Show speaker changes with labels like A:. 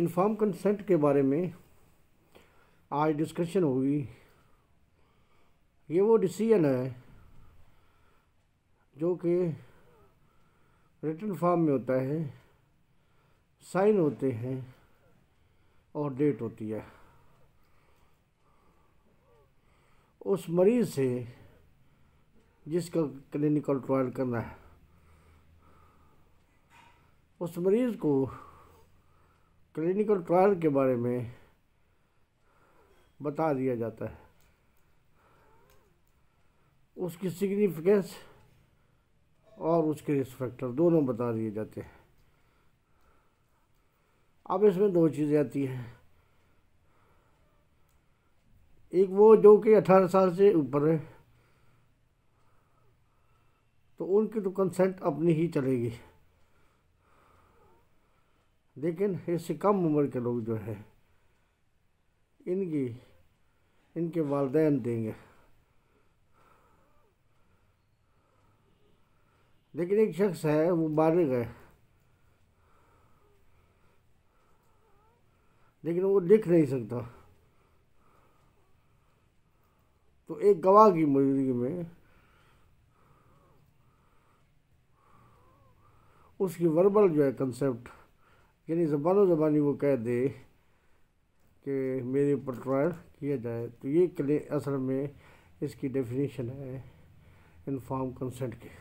A: inform consent के बारे में आज डिस्कशन होगी ये वो डिसीजन है जो कि रिटर्न फॉर्म में होता है साइन होते हैं और डेट होती है उस मरीज़ से जिसका क्लिनिकल ट्रायल करना है उस मरीज़ को क्लिनिकल ट्रायल के बारे में बता दिया जाता है उसकी सिग्निफिकेंस और उसके रिस्क फैक्टर दोनों बता दिए जाते हैं अब इसमें दो चीज़ें आती हैं एक वो जो कि अठारह साल से ऊपर है तो उनकी तो कंसेंट अपनी ही चलेगी लेकिन इससे कम उम्र के लोग जो है इनकी इनके वालदेन देंगे लेकिन एक शख्स है वो मारे गए लेकिन वो लिख नहीं सकता तो एक गवाह की मौजूदगी में उसकी वर्बल जो है कंसेप्ट यानी ज़बानो ज़बानी वो कह दे कि मेरे ऊपर ट्रायल किया जाए तो ये असल में इसकी डेफिनेशन है इनफॉर्म कंसेंट की